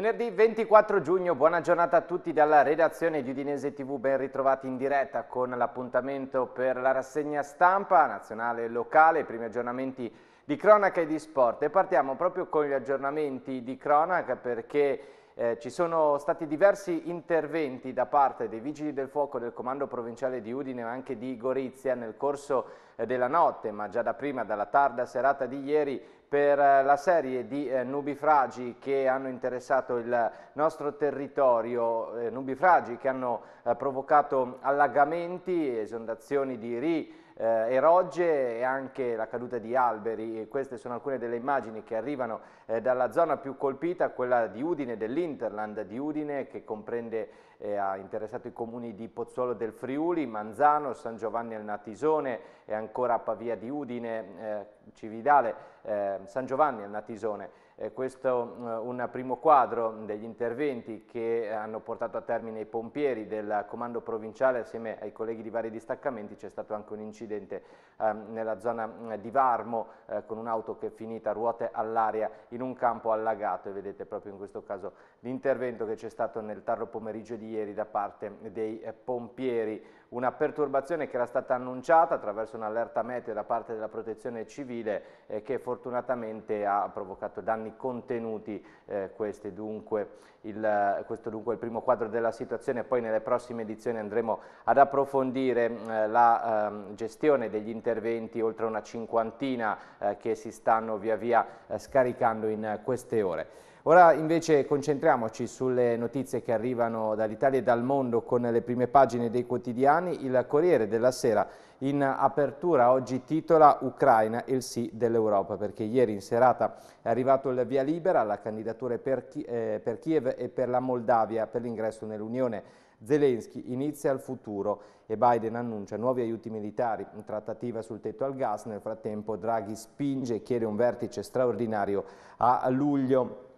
Venerdì 24 giugno, buona giornata a tutti dalla redazione di Udinese TV, ben ritrovati in diretta con l'appuntamento per la rassegna stampa nazionale e locale, i primi aggiornamenti di cronaca e di sport. E partiamo proprio con gli aggiornamenti di cronaca perché eh, ci sono stati diversi interventi da parte dei Vigili del Fuoco del Comando Provinciale di Udine ma anche di Gorizia nel corso eh, della notte, ma già da prima, dalla tarda serata di ieri, per eh, la serie di eh, nubifragi che hanno interessato il nostro territorio, eh, nubifragi che hanno eh, provocato allagamenti, esondazioni di ri, eh, e rogge e anche la caduta di alberi. E Queste sono alcune delle immagini che arrivano eh, dalla zona più colpita, quella di Udine, dell'Interland di Udine, che comprende eh, ha interessato i comuni di Pozzuolo del Friuli, Manzano, San Giovanni al Natisone e ancora Pavia di Udine, eh, Cividale, eh, San Giovanni al Natisone. Eh, questo è eh, un primo quadro degli interventi che hanno portato a termine i pompieri del comando provinciale assieme ai colleghi di vari distaccamenti. C'è stato anche un incidente eh, nella zona eh, di Varmo eh, con un'auto che è finita a ruote all'aria in un campo allagato e vedete proprio in questo caso l'intervento che c'è stato nel tarro pomeriggio di ieri da parte dei eh, pompieri una perturbazione che era stata annunciata attraverso un'allerta meteo da parte della protezione civile eh, che fortunatamente ha provocato danni contenuti. Eh, dunque il, questo dunque è il primo quadro della situazione, poi nelle prossime edizioni andremo ad approfondire eh, la ehm, gestione degli interventi, oltre una cinquantina eh, che si stanno via via eh, scaricando in eh, queste ore. Ora invece concentriamoci sulle notizie che arrivano dall'Italia e dal mondo con le prime pagine dei quotidiani. Il Corriere della Sera in apertura oggi titola Ucraina il sì dell'Europa perché ieri in serata è arrivato il via libera alla candidatura per, eh, per Kiev e per la Moldavia per l'ingresso nell'Unione. Zelensky inizia il futuro e Biden annuncia nuovi aiuti militari, trattativa sul tetto al gas, nel frattempo Draghi spinge e chiede un vertice straordinario a luglio.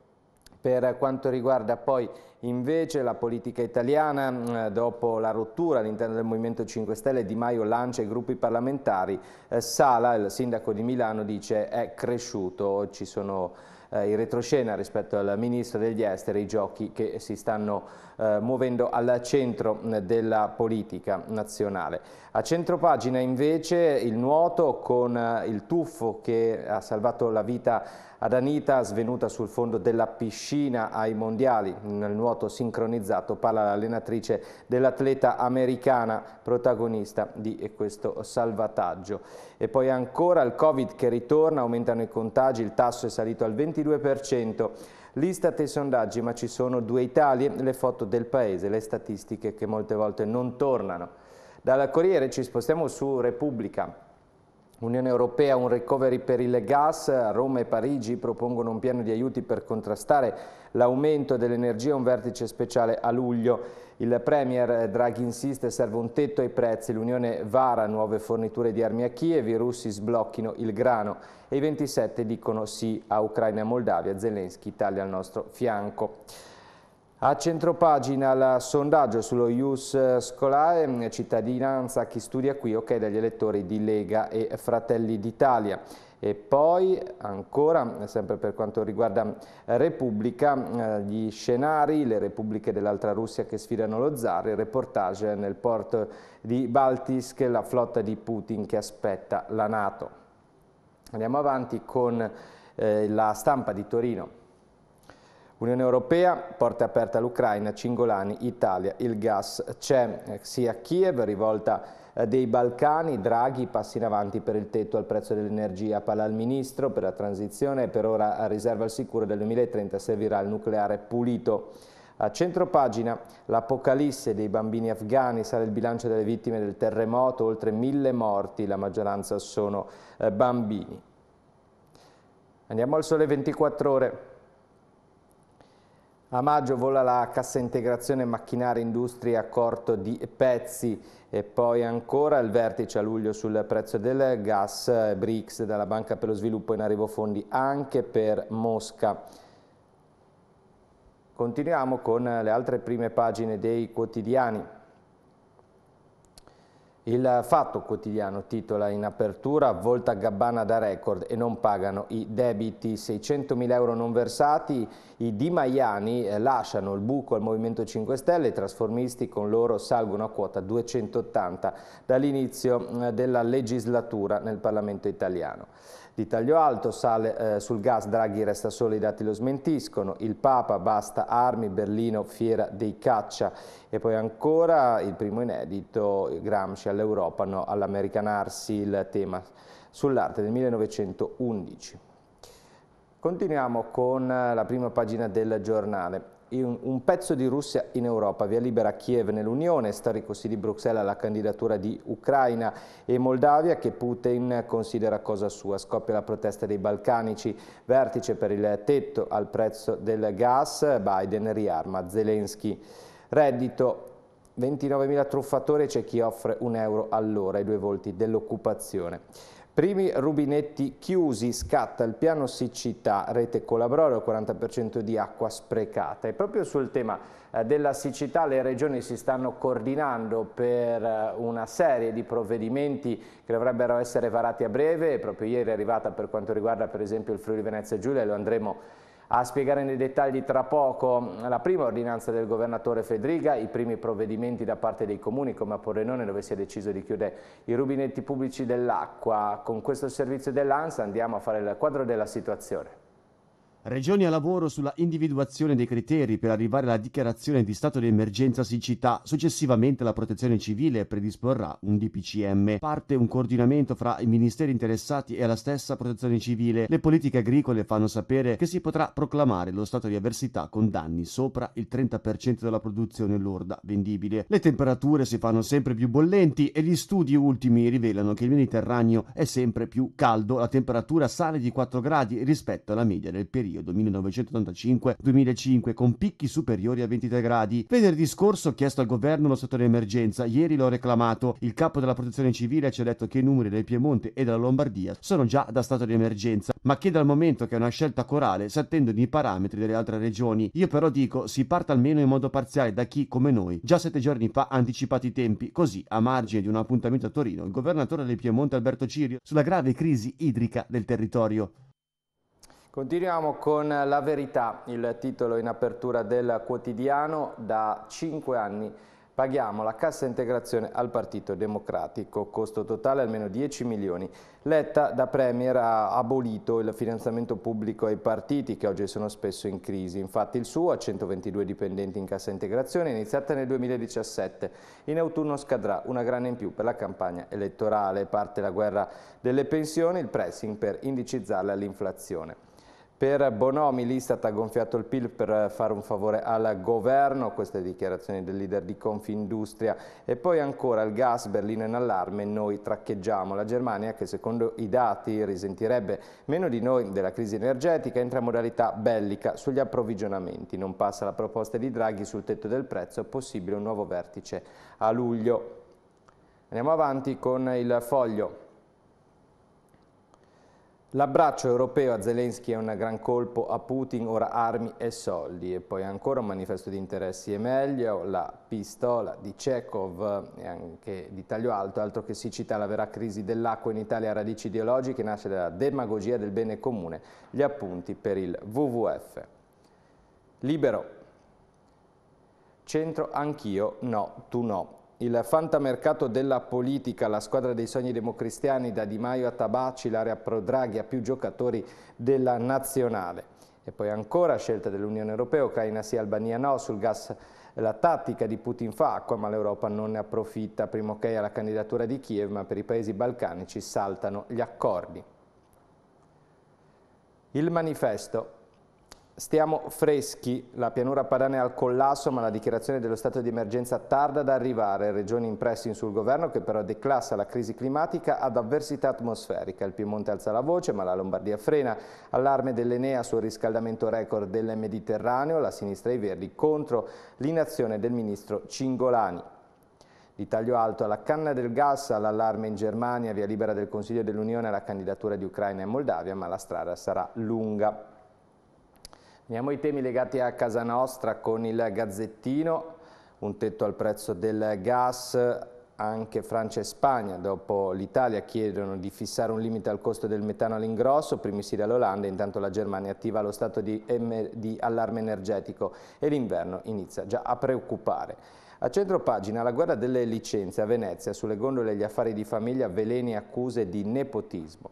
Per quanto riguarda poi invece la politica italiana, mm, dopo la rottura all'interno del Movimento 5 Stelle, Di Maio lancia i gruppi parlamentari, eh, Sala, il sindaco di Milano, dice è cresciuto, ci sono eh, in retroscena rispetto al ministro degli esteri i giochi che si stanno eh, muovendo al centro della politica nazionale. A centro pagina invece il nuoto con eh, il tuffo che ha salvato la vita ad Anita, svenuta sul fondo della piscina ai mondiali nel nuoto sincronizzato, parla l'allenatrice dell'atleta americana protagonista di questo salvataggio. E poi ancora il Covid che ritorna, aumentano i contagi, il tasso è salito al 22%. L'Istat e i sondaggi, ma ci sono due Italie, le foto del paese, le statistiche che molte volte non tornano. Dalla Corriere ci spostiamo su Repubblica. Unione Europea, un recovery per il gas, Roma e Parigi propongono un piano di aiuti per contrastare l'aumento dell'energia, un vertice speciale a luglio. Il Premier Draghi insiste, serve un tetto ai prezzi, l'Unione vara nuove forniture di armi a Kiev, i russi sblocchino il grano e i 27 dicono sì a Ucraina e Moldavia, Zelensky Italia al nostro fianco. A centropagina il sondaggio sullo IUS scolare, cittadinanza chi studia qui, ok dagli elettori di Lega e Fratelli d'Italia. E poi ancora, sempre per quanto riguarda Repubblica, eh, gli scenari, le repubbliche dell'altra Russia che sfidano lo zar, il reportage nel porto di Baltisk, la flotta di Putin che aspetta la Nato. Andiamo avanti con eh, la stampa di Torino. Unione Europea, porta aperta all'Ucraina, Cingolani, Italia, il gas c'è eh, sia a Kiev, rivolta eh, dei Balcani, Draghi passi in avanti per il tetto al prezzo dell'energia, palla al Ministro per la transizione, e per ora a riserva al sicuro del 2030 servirà il nucleare pulito. A centropagina l'apocalisse dei bambini afghani, sale il bilancio delle vittime del terremoto, oltre mille morti, la maggioranza sono eh, bambini. Andiamo al sole 24 ore. A maggio vola la cassa integrazione macchinari industria a corto di pezzi e poi ancora il vertice a luglio sul prezzo del gas, BRICS dalla Banca per lo Sviluppo in arrivo fondi anche per Mosca. Continuiamo con le altre prime pagine dei quotidiani. Il Fatto Quotidiano titola in apertura Volta Gabbana da record e non pagano i debiti, 600.000 euro non versati, i Di Maiani eh, lasciano il buco al Movimento 5 Stelle, i trasformisti con loro salgono a quota 280 dall'inizio eh, della legislatura nel Parlamento italiano. Di taglio alto sale eh, sul gas, Draghi resta solo, i dati lo smentiscono, il Papa basta armi, Berlino fiera dei caccia e poi ancora il primo inedito, Gramsci all'Europa, no, all'americanarsi il tema sull'arte del 1911. Continuiamo con eh, la prima pagina del giornale un, pezzo di Russia in Europa, via libera Kiev nell'Unione, storico così di Bruxelles alla candidatura di Ucraina e Moldavia che Putin considera cosa sua. Scoppia la protesta dei balcanici, vertice per il tetto al prezzo del gas, Biden riarma Zelensky. Reddito 29.000 truffatori c'è chi offre un euro all'ora, i due volti dell'occupazione. Primi rubinetti chiusi, scatta il piano siccità, rete Colabroro, 40% di acqua sprecata. E proprio sul tema eh, della siccità le regioni si stanno coordinando per eh, una serie di provvedimenti che dovrebbero essere varati a breve. Proprio ieri è arrivata per quanto riguarda per esempio il Friuli Venezia Giulia e lo andremo a a spiegare nei dettagli tra poco la prima ordinanza del governatore Fedriga, i primi provvedimenti da parte dei comuni come a Porrenone dove si è deciso di chiudere i rubinetti pubblici dell'acqua. Con questo servizio dell'ANSA andiamo a fare il quadro della situazione. Regioni a lavoro sulla individuazione dei criteri per arrivare alla dichiarazione di stato di emergenza siccità. Successivamente la Protezione Civile predisporrà un DPCM. Parte un coordinamento fra i ministeri interessati e la stessa Protezione Civile. Le politiche agricole fanno sapere che si potrà proclamare lo stato di avversità con danni sopra il 30% della produzione lorda vendibile. Le temperature si fanno sempre più bollenti e gli studi ultimi rivelano che il Mediterraneo è sempre più caldo. La temperatura sale di 4 gradi rispetto alla media del periodo periodo 1985-2005 con picchi superiori a 23 gradi. Venerdì scorso ho chiesto al governo lo stato di emergenza, ieri l'ho reclamato. Il capo della protezione civile ci ha detto che i numeri del Piemonte e della Lombardia sono già da stato di emergenza, ma che dal momento che è una scelta corale si attendono i parametri delle altre regioni. Io però dico si parta almeno in modo parziale da chi, come noi, già sette giorni fa ha anticipato i tempi, così a margine di un appuntamento a Torino, il governatore del Piemonte Alberto Cirio sulla grave crisi idrica del territorio. Continuiamo con La verità, il titolo in apertura del quotidiano da cinque anni. Paghiamo la cassa integrazione al Partito Democratico, costo totale almeno 10 milioni. Letta da Premier ha abolito il finanziamento pubblico ai partiti che oggi sono spesso in crisi. Infatti il suo, a 122 dipendenti in cassa integrazione, è iniziata nel 2017. In autunno scadrà una grana in più per la campagna elettorale. Parte la guerra delle pensioni, il pressing per indicizzarla all'inflazione. Per Bonomi l'Istat ha gonfiato il PIL per fare un favore al governo, queste dichiarazioni del leader di Confindustria. E poi ancora il gas, Berlino in allarme, noi traccheggiamo. La Germania, che secondo i dati risentirebbe meno di noi della crisi energetica, entra in modalità bellica sugli approvvigionamenti. Non passa la proposta di Draghi sul tetto del prezzo, possibile un nuovo vertice a luglio. Andiamo avanti con il foglio. L'abbraccio europeo a Zelensky è un gran colpo a Putin, ora armi e soldi. E poi ancora un manifesto di interessi e meglio, la pistola di Chekhov e anche di taglio alto, altro che si cita la vera crisi dell'acqua in Italia a radici ideologiche nasce dalla demagogia del bene comune. Gli appunti per il WWF. Libero. Centro anch'io, no, tu no. Il fantamercato della politica, la squadra dei sogni democristiani da Di Maio a Tabaci, l'area pro Draghi ha più giocatori della nazionale. E poi ancora scelta dell'Unione Europea, Ucraina sì, Albania no, sul gas la tattica di Putin fa acqua ma l'Europa non ne approfitta, primo ok alla candidatura di Kiev ma per i paesi balcanici saltano gli accordi. Il manifesto Stiamo freschi, la pianura padana è al collasso ma la dichiarazione dello stato di emergenza tarda ad arrivare, regioni in sul governo che però declassa la crisi climatica ad avversità atmosferica, il Piemonte alza la voce ma la Lombardia frena, allarme dell'Enea sul riscaldamento record del Mediterraneo, la sinistra e i verdi contro l'inazione del ministro Cingolani di taglio alto alla canna del gas, all'allarme in Germania, via libera del Consiglio dell'Unione alla candidatura di Ucraina e Moldavia, ma la strada sarà lunga. Andiamo ai temi legati a casa nostra con il Gazzettino, un tetto al prezzo del gas, anche Francia e Spagna, dopo l'Italia, chiedono di fissare un limite al costo del metano all'ingrosso, primi sì dall'Olanda, intanto la Germania attiva lo stato di, di allarme energetico e l'inverno inizia già a preoccupare. A centro pagina la guerra delle licenze a Venezia, sulle gondole gli affari di famiglia, veleni e accuse di nepotismo.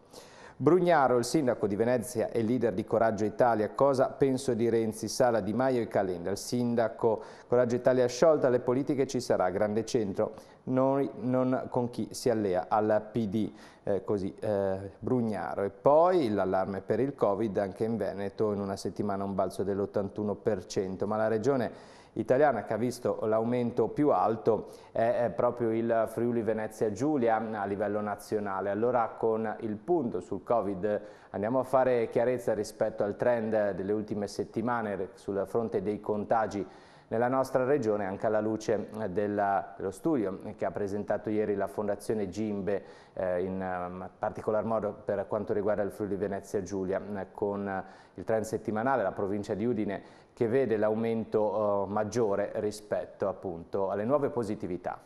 Brugnaro, il sindaco di Venezia e leader di Coraggio Italia, cosa penso di Renzi, Sala Di Maio e Calenda? Il sindaco Coraggio Italia sciolta, le politiche ci sarà, grande centro, noi non con chi si allea al PD, eh, così eh, Brugnaro. E poi l'allarme per il Covid anche in Veneto, in una settimana un balzo dell'81%, ma la regione italiana che ha visto l'aumento più alto è proprio il Friuli Venezia Giulia a livello nazionale. Allora con il punto sul Covid andiamo a fare chiarezza rispetto al trend delle ultime settimane sul fronte dei contagi nella nostra regione anche alla luce eh, della, dello studio che ha presentato ieri la Fondazione Gimbe eh, in ehm, particolar modo per quanto riguarda il Friuli Venezia Giulia eh, con eh, il trend settimanale, la provincia di Udine che vede l'aumento eh, maggiore rispetto appunto alle nuove positività.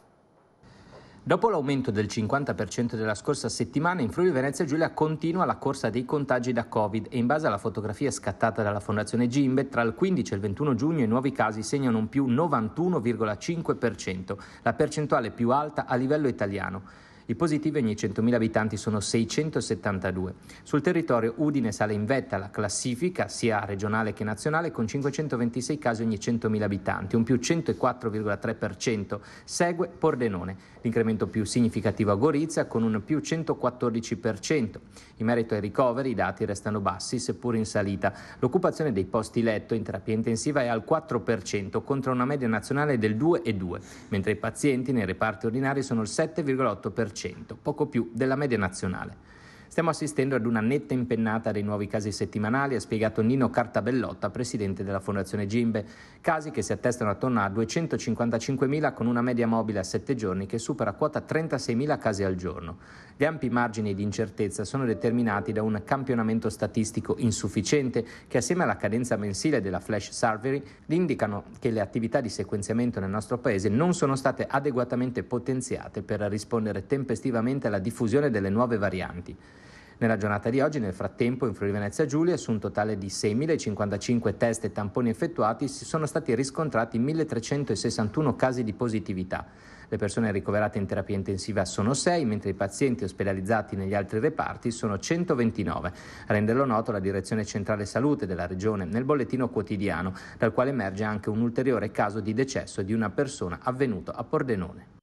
Dopo l'aumento del 50% della scorsa settimana, in Friuli Venezia Giulia continua la corsa dei contagi da Covid e in base alla fotografia scattata dalla Fondazione Gimbe, tra il 15 e il 21 giugno i nuovi casi segnano un più 91,5%, la percentuale più alta a livello italiano. I positivi ogni 100.000 abitanti sono 672. Sul territorio Udine sale in vetta la classifica sia regionale che nazionale con 526 casi ogni 100.000 abitanti, un più 104,3%. Segue Pordenone l'incremento più significativo a Gorizia con un più 114%. In merito ai ricoveri i dati restano bassi seppur in salita. L'occupazione dei posti letto in terapia intensiva è al 4% contro una media nazionale del 2,2, mentre i pazienti nei reparti ordinari sono il 7,8%, poco più della media nazionale. Stiamo assistendo ad una netta impennata dei nuovi casi settimanali, ha spiegato Nino Cartabellotta, presidente della Fondazione Gimbe, casi che si attestano attorno a 255.000 con una media mobile a 7 giorni che supera quota 36.000 casi al giorno. Gli ampi margini di incertezza sono determinati da un campionamento statistico insufficiente che assieme alla cadenza mensile della flash survey indicano che le attività di sequenziamento nel nostro paese non sono state adeguatamente potenziate per rispondere tempestivamente alla diffusione delle nuove varianti. Nella giornata di oggi, nel frattempo, in Friuli Venezia Giulia, su un totale di 6.055 test e tamponi effettuati, si sono stati riscontrati 1.361 casi di positività. Le persone ricoverate in terapia intensiva sono 6, mentre i pazienti ospedalizzati negli altri reparti sono 129. A renderlo noto la Direzione Centrale Salute della Regione nel bollettino quotidiano, dal quale emerge anche un ulteriore caso di decesso di una persona avvenuto a Pordenone.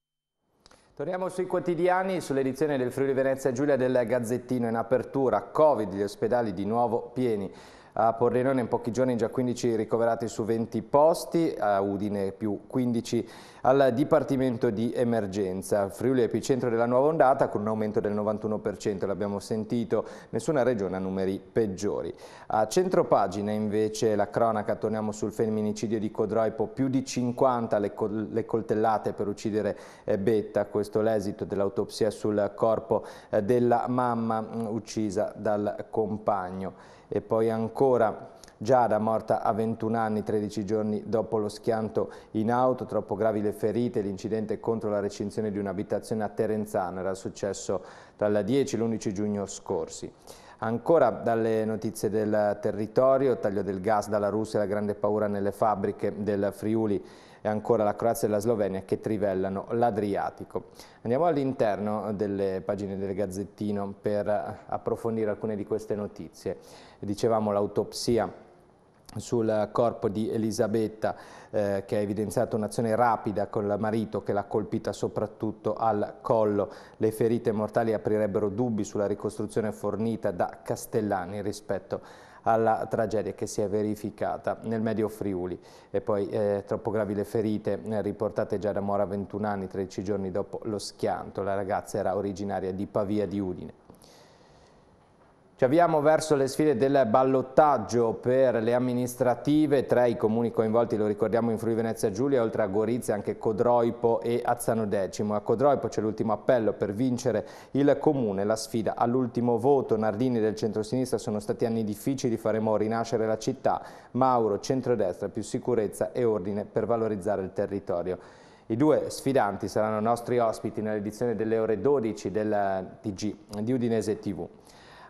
Torniamo sui quotidiani, sull'edizione del Friuli Venezia Giulia del Gazzettino in apertura, Covid, gli ospedali di nuovo pieni. A Pordenone in pochi giorni già 15 ricoverati su 20 posti, a Udine più 15 al Dipartimento di Emergenza. Friuli è epicentro della nuova ondata con un aumento del 91%, l'abbiamo sentito, nessuna regione ha numeri peggiori. A centropagina invece la cronaca, torniamo sul femminicidio di Codroipo, più di 50 le, col le coltellate per uccidere eh, Betta, questo l'esito dell'autopsia sul corpo eh, della mamma mm, uccisa dal compagno e poi ancora Giada, morta a 21 anni, 13 giorni dopo lo schianto in auto, troppo gravi le ferite, l'incidente contro la recinzione di un'abitazione a Terenzano era successo tra il 10 e l'11 giugno scorsi. Ancora dalle notizie del territorio, taglio del gas dalla Russia, la grande paura nelle fabbriche del Friuli e ancora la Croazia e la Slovenia che trivellano l'Adriatico. Andiamo all'interno delle pagine del Gazzettino per approfondire alcune di queste notizie. Dicevamo l'autopsia sul corpo di Elisabetta eh, che ha evidenziato un'azione rapida con il marito che l'ha colpita soprattutto al collo. Le ferite mortali aprirebbero dubbi sulla ricostruzione fornita da Castellani rispetto a alla tragedia che si è verificata nel Medio Friuli. E poi eh, troppo gravi le ferite eh, riportate già da Mora 21 anni, 13 giorni dopo lo schianto. La ragazza era originaria di Pavia di Udine. Ci avviamo verso le sfide del ballottaggio per le amministrative, tra i comuni coinvolti, lo ricordiamo in Friuli Venezia Giulia, oltre a Gorizia anche Codroipo e Azzano Decimo. A Codroipo c'è l'ultimo appello per vincere il comune, la sfida all'ultimo voto. Nardini del centro-sinistra sono stati anni difficili, faremo rinascere la città. Mauro, centrodestra, più sicurezza e ordine per valorizzare il territorio. I due sfidanti saranno nostri ospiti nell'edizione delle ore 12 del TG di Udinese TV.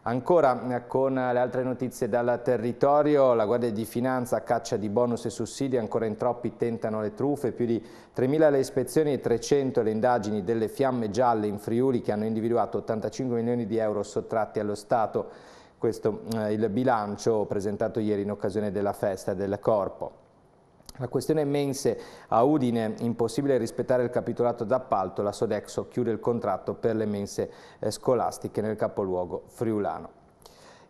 Ancora eh, con le altre notizie dal territorio, la Guardia di Finanza caccia di bonus e sussidi, ancora in troppi tentano le truffe, più di 3.000 le ispezioni e 300 le indagini delle fiamme gialle in Friuli che hanno individuato 85 milioni di euro sottratti allo Stato. Questo eh, il bilancio presentato ieri in occasione della festa del corpo. La questione mense a Udine, impossibile rispettare il capitolato d'appalto, la Sodexo chiude il contratto per le mense eh, scolastiche nel capoluogo friulano.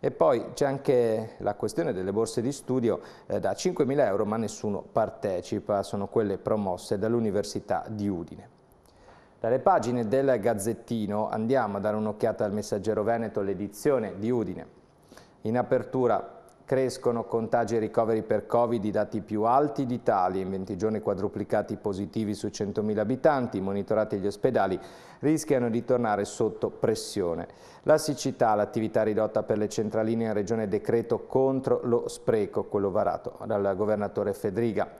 E poi c'è anche la questione delle borse di studio eh, da 5.000 euro ma nessuno partecipa, sono quelle promosse dall'Università di Udine. Dalle pagine del Gazzettino andiamo a dare un'occhiata al Messaggero Veneto, l'edizione di Udine. In apertura Crescono contagi e ricoveri per Covid, i dati più alti d'Italia, in 20 giorni quadruplicati positivi su 100.000 abitanti, monitorati gli ospedali, rischiano di tornare sotto pressione. La siccità, l'attività ridotta per le centraline in regione decreto contro lo spreco, quello varato dal governatore Federica.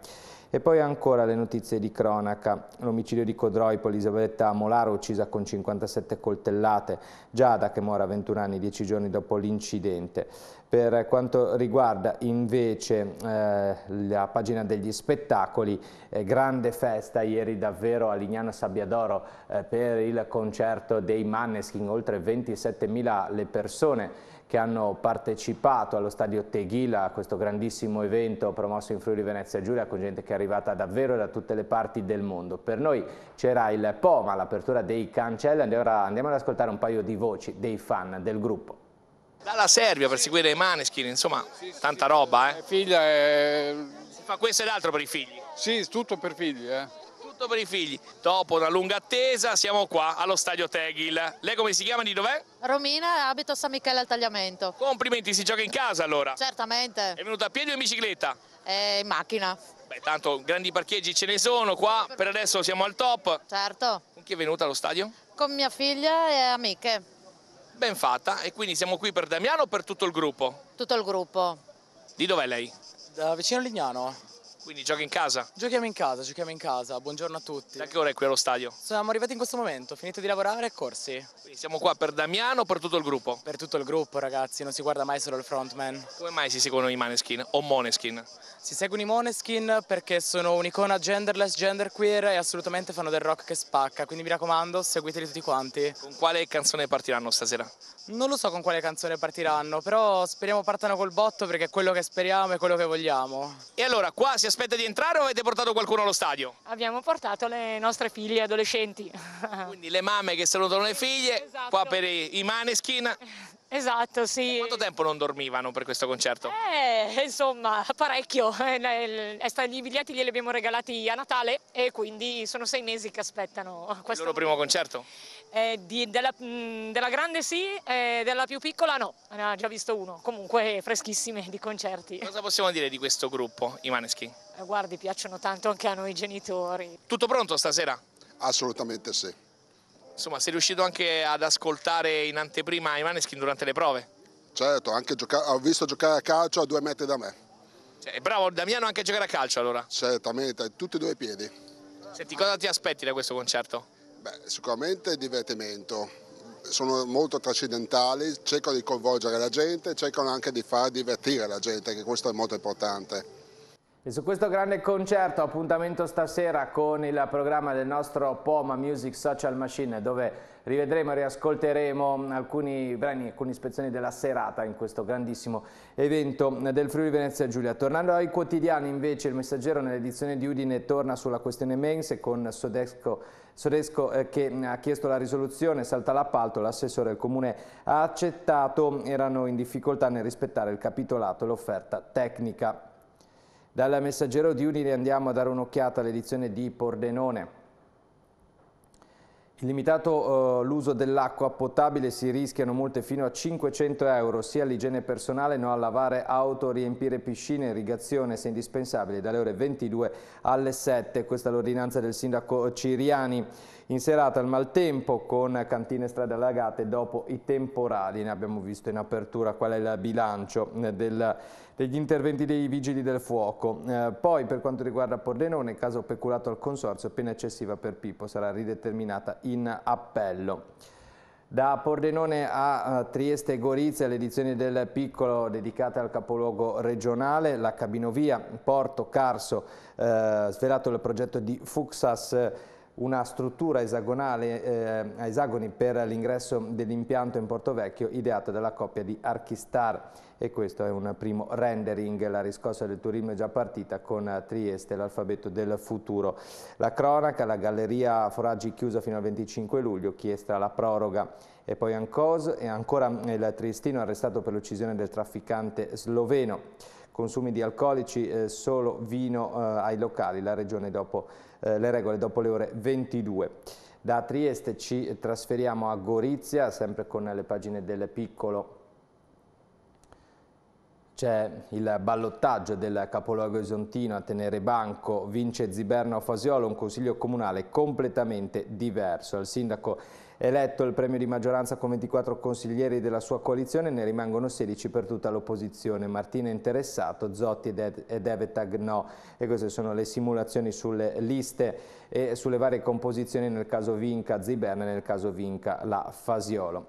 E poi ancora le notizie di cronaca. L'omicidio di Codroipo, Elisabetta Molaro uccisa con 57 coltellate. Giada che muore a 21 anni, 10 giorni dopo l'incidente. Per quanto riguarda invece eh, la pagina degli spettacoli, eh, grande festa ieri davvero a Lignano Sabbiadoro eh, per il concerto dei Manneskin, oltre 27.000 le persone che hanno partecipato allo stadio Teghila a questo grandissimo evento promosso in Friuli Venezia Giulia con gente che è arrivata davvero da tutte le parti del mondo. Per noi c'era il POMA, l'apertura dei cancelli, andiamo ad ascoltare un paio di voci dei fan del gruppo. Dalla Serbia per seguire i Maneskin, insomma, tanta roba, eh. eh figlia è... Eh, si fa questo e l'altro per i figli? Sì, tutto per i figli, eh. Tutto per i figli. Dopo una lunga attesa siamo qua allo stadio Tegil. Lei come si chiama, di dov'è? Romina, abito a San Michele al Tagliamento. Complimenti, si gioca in casa allora? Certamente. È venuta a piedi o in bicicletta? Eh, in macchina. Beh, tanto grandi parcheggi ce ne sono qua, per adesso siamo al top. Certo. Con chi è venuta allo stadio? Con mia figlia e amiche ben fatta e quindi siamo qui per Damiano o per tutto il gruppo? Tutto il gruppo. Di dov'è lei? Da vicino a Lignano. Quindi giochi in casa? Giochiamo in casa, giochiamo in casa. Buongiorno a tutti. Da che ora è qui allo stadio? Siamo arrivati in questo momento, finito di lavorare e corsi. Quindi siamo qua per Damiano, o per tutto il gruppo? Per tutto il gruppo, ragazzi, non si guarda mai solo il frontman. Come mai si seguono i Maneskin o Moneskin? Si seguono i Moneskin perché sono un'icona genderless, genderqueer e assolutamente fanno del rock che spacca, quindi mi raccomando, seguiteli tutti quanti. Con quale canzone partiranno stasera? Non lo so con quale canzone partiranno, però speriamo partano col botto perché è quello che speriamo e quello che vogliamo. E allora, qua si aspetta di entrare o avete portato qualcuno allo stadio? Abbiamo portato le nostre figlie adolescenti. Quindi le mamme che salutano le figlie, esatto. qua per i, i maneskin. Esatto, sì. Quanto tempo non dormivano per questo concerto? Eh, insomma, parecchio. I biglietti glieli abbiamo regalati a Natale e quindi sono sei mesi che aspettano. Questo Il loro primo concerto? Eh, di, della, mm, della, grande sì, eh, della più piccola no, ne ha già visto uno. Comunque freschissime di concerti. Cosa possiamo dire di questo gruppo, i Maneschi? Eh, guardi, piacciono tanto anche a noi genitori. Tutto pronto stasera? Assolutamente sì. Insomma, sei riuscito anche ad ascoltare in anteprima i Maneskin durante le prove? Certo, anche ho visto giocare a calcio a due metri da me. Cioè, bravo Damiano anche a giocare a calcio allora. Certamente, tutti e due i piedi. Senti, cosa ti aspetti da questo concerto? Beh, sicuramente divertimento. Sono molto trascendentali, cercano di coinvolgere la gente, cercano anche di far divertire la gente, che questo è molto importante. E su questo grande concerto, appuntamento stasera con il programma del nostro Poma Music Social Machine, dove rivedremo e riascolteremo alcuni brani, alcune ispezioni della serata in questo grandissimo evento del Friuli Venezia Giulia. Tornando ai quotidiani invece, il messaggero nell'edizione di Udine torna sulla questione Mense con Sodesco, Sodesco eh, che ha chiesto la risoluzione, salta l'appalto, l'assessore del comune ha accettato, erano in difficoltà nel rispettare il capitolato e l'offerta tecnica. Dal messaggero di Udine andiamo a dare un'occhiata all'edizione di Pordenone. Il Limitato eh, l'uso dell'acqua potabile si rischiano molte fino a 500 euro sia all'igiene personale, no a lavare auto, riempire piscine, irrigazione se indispensabile dalle ore 22 alle 7. Questa è l'ordinanza del sindaco Ciriani. In serata al maltempo con cantine e strade allagate dopo i temporali, ne abbiamo visto in apertura qual è il bilancio eh, del, degli interventi dei vigili del fuoco. Eh, poi per quanto riguarda Pordenone, caso peculato al consorzio, pena eccessiva per Pippo sarà rideterminata in appello. Da Pordenone a eh, Trieste e Gorizia, l'edizione del piccolo dedicata al capoluogo regionale, la Cabinovia, Porto, Carso, eh, svelato il progetto di Fuxas una struttura esagonale eh, a esagoni per l'ingresso dell'impianto in Porto Vecchio ideata dalla coppia di Archistar e questo è un primo rendering, la riscossa del turismo è già partita con Trieste, l'alfabeto del futuro. La cronaca, la galleria Foraggi chiusa fino al 25 luglio, chiesta la proroga e poi Ancos e ancora eh, il triestino arrestato per l'uccisione del trafficante sloveno. Consumi di alcolici, eh, solo vino eh, ai locali, la regione dopo eh, le regole dopo le ore 22. Da Trieste ci trasferiamo a Gorizia, sempre con le pagine del piccolo c'è il ballottaggio del capoluogo esontino a tenere banco, vince Ziberno Fasiolo, un consiglio comunale completamente diverso. Il sindaco Eletto il premio di maggioranza con 24 consiglieri della sua coalizione, ne rimangono 16 per tutta l'opposizione. Martino è interessato, Zotti ed Evetag no. E queste sono le simulazioni sulle liste e sulle varie composizioni nel caso vinca Ziberna e nel caso vinca la Fasiolo.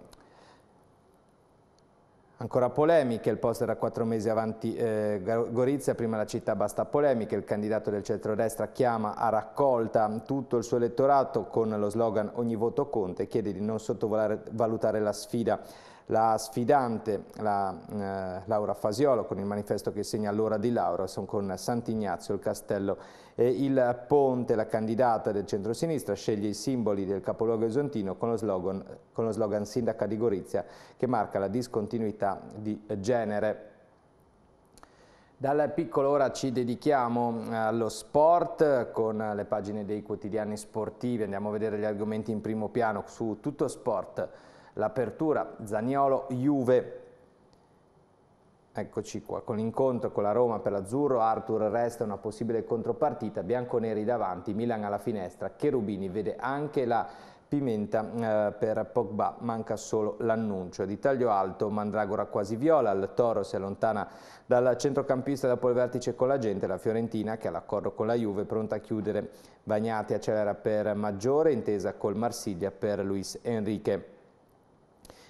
Ancora polemiche, il posto era quattro mesi avanti eh, Gorizia, prima la città basta polemiche, il candidato del centrodestra chiama a raccolta tutto il suo elettorato con lo slogan ogni voto conta e chiede di non sottovalutare la sfida. La sfidante, la, eh, Laura Fasiolo, con il manifesto che segna l'ora di Laura, sono con Sant'Ignazio, il castello il Ponte, la candidata del centro-sinistra, sceglie i simboli del capoluogo esontino con lo slogan, con lo slogan Sindaca di Gorizia che marca la discontinuità di genere. Dal piccolo ora ci dedichiamo eh, allo sport con le pagine dei quotidiani sportivi, andiamo a vedere gli argomenti in primo piano su tutto sport, l'apertura Zaniolo-Juve Eccoci qua, con l'incontro con la Roma per l'azzurro, Arthur resta una possibile contropartita, bianconeri davanti, Milan alla finestra, Cherubini vede anche la pimenta eh, per Pogba, manca solo l'annuncio. Di taglio alto, Mandragora quasi viola, il Toro si allontana dal centrocampista dopo il vertice con la gente, la Fiorentina che ha l'accordo con la Juve pronta a chiudere, Bagnati accelera per Maggiore, intesa col Marsiglia per Luis Enrique.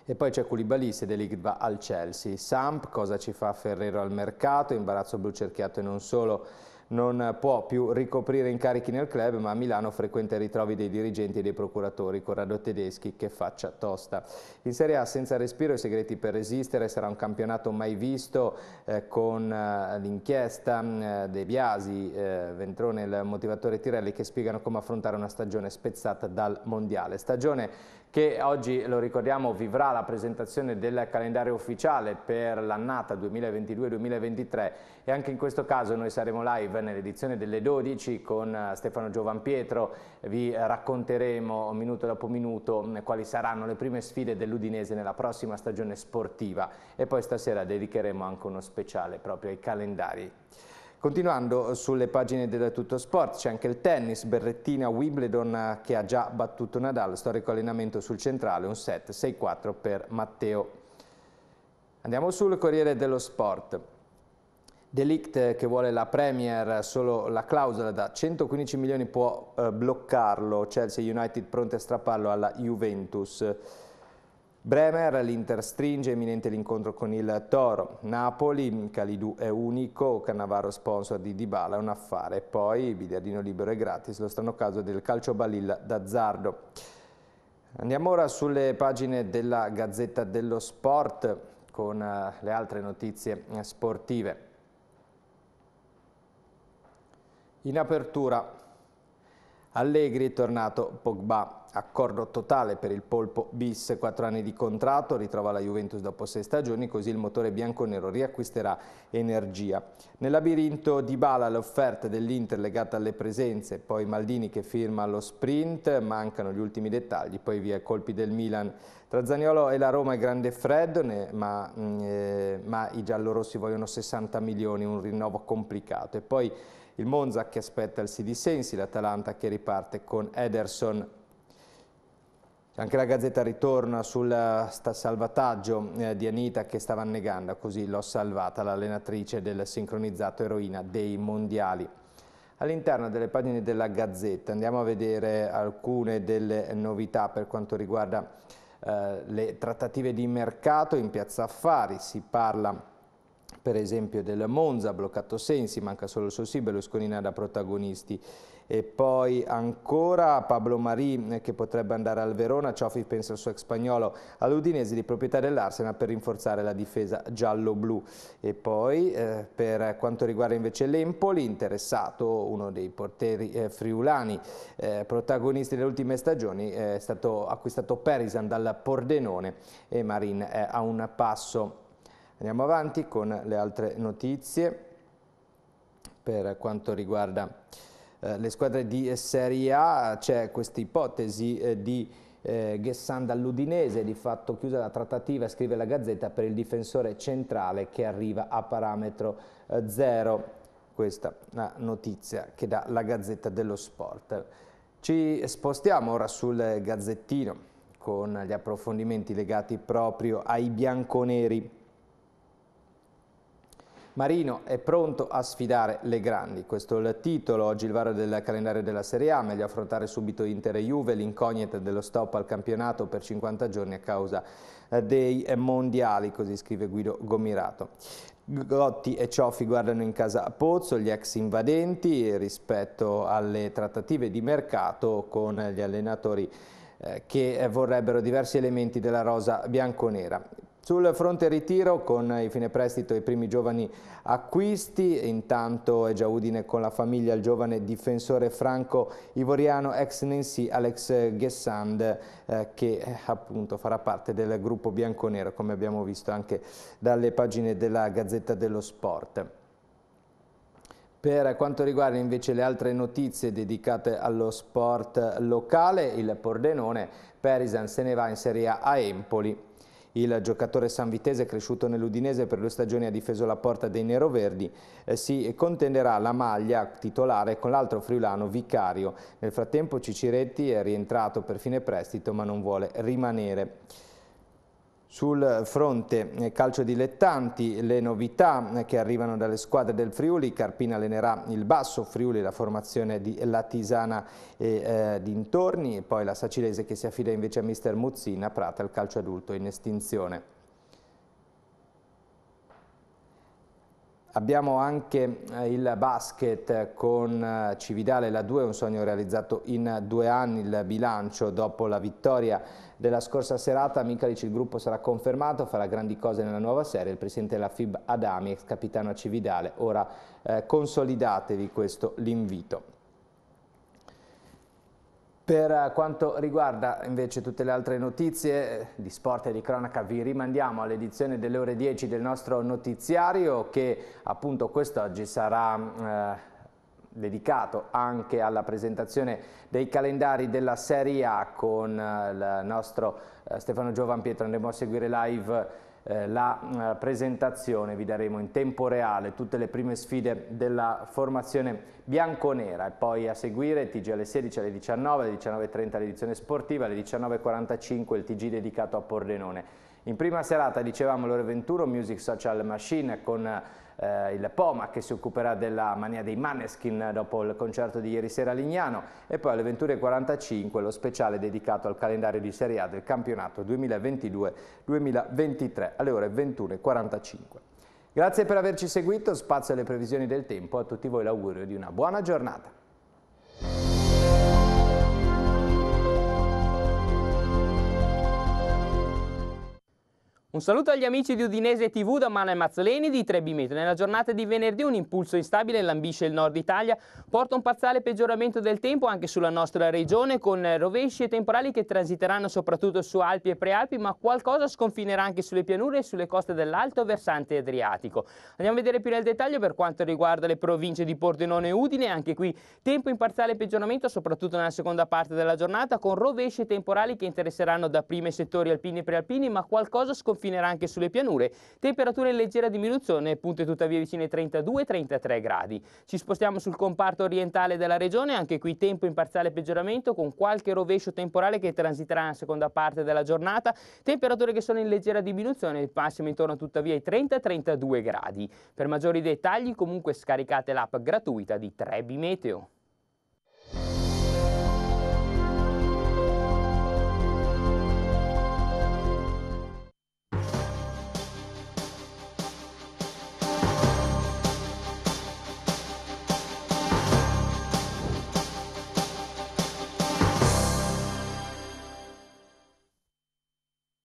E poi c'è Koulibaly, sede l'Igba al Chelsea. Samp, cosa ci fa Ferrero al mercato? Imbarazzo blu cerchiato e non solo. Non può più ricoprire incarichi nel club, ma a Milano frequenta i ritrovi dei dirigenti e dei procuratori. Corrado Tedeschi che faccia tosta. In Serie A senza respiro i segreti per resistere. Sarà un campionato mai visto eh, con eh, l'inchiesta eh, De Biasi, eh, Ventrone e il motivatore Tirelli che spiegano come affrontare una stagione spezzata dal Mondiale. Stagione che oggi, lo ricordiamo, vivrà la presentazione del calendario ufficiale per l'annata 2022-2023 e anche in questo caso noi saremo live nell'edizione delle 12 con eh, Stefano Giovan Pietro, vi racconteremo minuto dopo minuto mm, quali saranno le prime sfide dell'Udinese nella prossima stagione sportiva e poi stasera dedicheremo anche uno speciale proprio ai calendari. Continuando sulle pagine del Tutto Sport c'è anche il tennis, Berrettina Wimbledon eh, che ha già battuto Nadal, storico allenamento sul centrale, un set 6-4 per Matteo. Andiamo sul Corriere dello Sport. Delict eh, che vuole la Premier, eh, solo la clausola da 115 milioni può eh, bloccarlo, Chelsea United pronte a strapparlo alla Juventus. Bremer, l'Inter stringe, imminente l'incontro con il Toro. Napoli, Calidou è unico, Cannavaro sponsor di Dybala, è un affare. Poi biliardino libero e gratis, lo strano caso del calcio balilla d'azzardo. Andiamo ora sulle pagine della Gazzetta dello Sport con eh, le altre notizie eh, sportive. In apertura Allegri è tornato Pogba, accordo totale per il polpo bis, quattro anni di contratto, ritrova la Juventus dopo sei stagioni, così il motore bianco-nero riacquisterà energia. Nel labirinto di Bala l'offerta dell'Inter legata alle presenze, poi Maldini che firma lo sprint, mancano gli ultimi dettagli, poi via colpi del Milan tra Zaniolo e la Roma è grande e freddo, ma, mm, eh, ma i giallorossi vogliono 60 milioni, un rinnovo complicato. E poi il Monza che aspetta il CD Sensi, l'Atalanta che riparte con Ederson anche la Gazzetta ritorna sul salvataggio eh, di Anita che stava annegando, così l'ho salvata l'allenatrice del sincronizzato eroina dei mondiali. All'interno delle pagine della Gazzetta andiamo a vedere alcune delle novità per quanto riguarda eh, le trattative di mercato in piazza affari, si parla per esempio del Monza, bloccato Sensi, manca solo il suo sì, Berlusconi da protagonisti e poi ancora Pablo Marì eh, che potrebbe andare al Verona, Ciofi pensa al suo ex spagnolo all'Udinese di proprietà dell'Arsenal per rinforzare la difesa giallo-blu e poi eh, per quanto riguarda invece l'Empoli interessato uno dei porteri eh, friulani eh, protagonisti delle ultime stagioni eh, è stato acquistato Perisan dal Pordenone e Marin è a un passo andiamo avanti con le altre notizie per quanto riguarda eh, le squadre di Serie A c'è questa ipotesi eh, di eh, Ghessan dall'Udinese, di fatto chiusa la trattativa, scrive la Gazzetta, per il difensore centrale che arriva a parametro eh, zero. Questa è la notizia che dà la Gazzetta dello Sport. Ci spostiamo ora sul Gazzettino con gli approfondimenti legati proprio ai bianconeri Marino è pronto a sfidare le grandi. Questo è il titolo, oggi il varo del calendario della Serie A, meglio affrontare subito Inter e Juve, l'incognita dello stop al campionato per 50 giorni a causa eh, dei eh, mondiali, così scrive Guido Gomirato. Gotti e Cioffi guardano in casa Pozzo, gli ex invadenti rispetto alle trattative di mercato con gli allenatori eh, che vorrebbero diversi elementi della rosa bianconera. Sul fronte ritiro con i fine prestito e i primi giovani acquisti, intanto è già Udine con la famiglia il giovane difensore franco-ivoriano ex Nancy Alex Gessand eh, che eh, appunto farà parte del gruppo bianconero come abbiamo visto anche dalle pagine della Gazzetta dello Sport. Per quanto riguarda invece le altre notizie dedicate allo sport locale, il Pordenone, Perisan se ne va in Serie A a Empoli il giocatore sanvitese cresciuto nell'Udinese per due stagioni ha difeso la porta dei neroverdi, eh, si contenderà la maglia titolare con l'altro friulano Vicario. Nel frattempo Ciciretti è rientrato per fine prestito ma non vuole rimanere. Sul fronte eh, calcio dilettanti, le novità eh, che arrivano dalle squadre del Friuli, Carpina allenerà il Basso Friuli, la formazione di La Tisana e eh, dintorni, e poi la Sacilese che si affida invece a mister Muzzina, Prata il calcio adulto in estinzione. Abbiamo anche eh, il basket con eh, Cividale, la 2, un sogno realizzato in due anni, il bilancio dopo la vittoria della scorsa serata, Michalic il gruppo sarà confermato, farà grandi cose nella nuova serie, il presidente della FIB Adami, ex capitano a Cividale, ora eh, consolidatevi questo l'invito. Per eh, quanto riguarda invece tutte le altre notizie eh, di sport e di cronaca vi rimandiamo all'edizione delle ore 10 del nostro notiziario che appunto quest'oggi sarà mm, eh, dedicato anche alla presentazione dei calendari della Serie A con eh, il nostro eh, Stefano Giovan Pietro andremo a seguire live eh, la eh, presentazione, vi daremo in tempo reale tutte le prime sfide della formazione bianconera e poi a seguire TG alle 16 alle 19, alle 19.30 l'edizione sportiva, alle 19.45 il TG dedicato a Pordenone. In prima serata dicevamo l'ore 21 Music Social Machine con eh, il Poma che si occuperà della mania dei Maneskin dopo il concerto di ieri sera a Lignano e poi alle 21.45 lo speciale dedicato al calendario di Serie A del campionato 2022-2023 alle ore 21.45. Grazie per averci seguito, spazio alle previsioni del tempo, a tutti voi l'augurio di una buona giornata. Un saluto agli amici di Udinese TV da Mano e Mazzoleni di Trebimetro. Nella giornata di venerdì un impulso instabile lambisce il nord Italia, porta un parziale peggioramento del tempo anche sulla nostra regione con rovesci e temporali che transiteranno soprattutto su Alpi e Prealpi, ma qualcosa sconfinerà anche sulle pianure e sulle coste dell'alto versante adriatico. Andiamo a vedere più nel dettaglio per quanto riguarda le province di Pordenone e Udine, anche qui tempo in parziale peggioramento soprattutto nella seconda parte della giornata con rovesci e temporali che interesseranno da prime settori alpini e prealpini, ma qualcosa sconfinerà soffinerà anche sulle pianure, temperature in leggera diminuzione, punte tuttavia vicine ai 32-33 gradi. Ci spostiamo sul comparto orientale della regione, anche qui tempo in parziale peggioramento con qualche rovescio temporale che transiterà nella seconda parte della giornata, temperature che sono in leggera diminuzione, massimo intorno tuttavia ai 30-32 gradi. Per maggiori dettagli comunque scaricate l'app gratuita di Trebi Meteo.